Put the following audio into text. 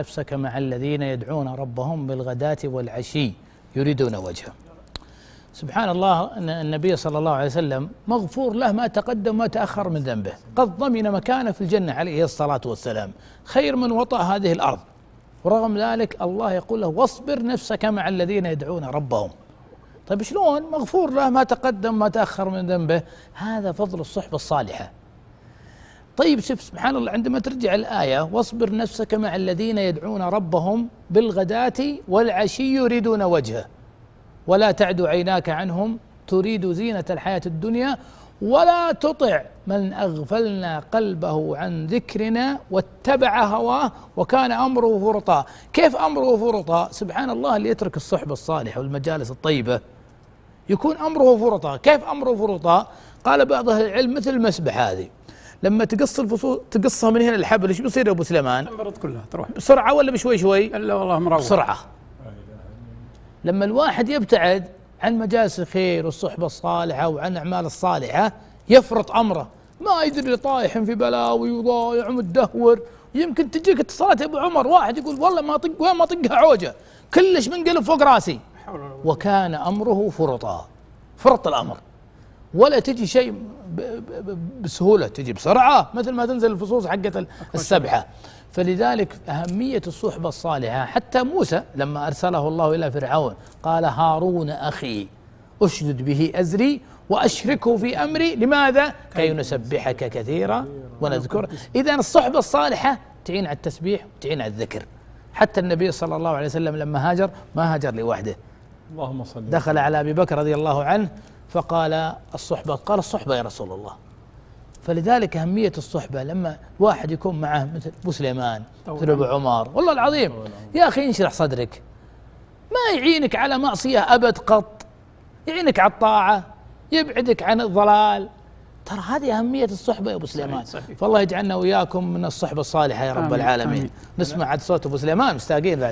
نفسك مع الذين يدعون ربهم بالغداة والعشي يريدون وجهه سبحان الله أن النبي صلى الله عليه وسلم مغفور له ما تقدم ما تأخر من ذنبه قد ضمن مكانه في الجنة عليه الصلاة والسلام خير من وطأ هذه الأرض ورغم ذلك الله يقول له واصبر نفسك مع الذين يدعون ربهم طيب شلون مغفور له ما تقدم ما تأخر من ذنبه هذا فضل الصحبة الصالحة طيب شوف سبحان الله عندما ترجع الآية واصبر نفسك مع الذين يدعون ربهم بالغداة والعشي يريدون وجهه ولا تعد عيناك عنهم تريد زينة الحياة الدنيا ولا تطع من أغفلنا قلبه عن ذكرنا واتبع هواه وكان أمره فرطا كيف أمره فرطا سبحان الله اللي يترك الصحبة الصالحة والمجالس الطيبة يكون أمره فرطا كيف أمره فرطا قال بعض أهل العلم مثل المسبح هذه لما تقص الفصول تقصها من هنا الحبل ايش بيصير يا ابو سليمان؟ تنبرد كلها تروح بسرعه ولا بشوي شوي؟ الا والله مروح بسرعه لما الواحد يبتعد عن مجالس الخير والصحبه الصالحه وعن الاعمال الصالحه يفرط امره ما يدري طايح في بلاوي وضايع ومتدهور يمكن تجيك اتصالات يا ابو عمر واحد يقول والله ما طق ما طقها عوجه كلش منقلب فوق راسي وكان امره فرطا فرط الامر ولا تجي شيء بسهوله تجي بسرعه مثل ما تنزل الفصوص حقه السبحه فلذلك اهميه الصحبه الصالحه حتى موسى لما ارسله الله الى فرعون قال هارون اخي اشدد به ازري واشركه في امري لماذا؟ كي نسبحك كثيرا ونذكر اذا الصحبه الصالحه تعين على التسبيح وتعين على الذكر حتى النبي صلى الله عليه وسلم لما هاجر ما هاجر لوحده اللهم صل دخل على ابي بكر رضي الله عنه فقال الصحبة قال الصحبة يا رسول الله فلذلك أهمية الصحبة لما واحد يكون معه مثل أبو سليمان مثل أبو عمر والله العظيم يا أخي انشرح صدرك ما يعينك على معصية أبد قط يعينك على الطاعة يبعدك عن الضلال ترى هذه أهمية الصحبة يا أبو سليمان صحيح صحيح. فالله يجعلنا وإياكم من الصحبة الصالحة يا رب آمين العالمين آمين نسمع عاد صوت أبو سليمان مستاقين بعد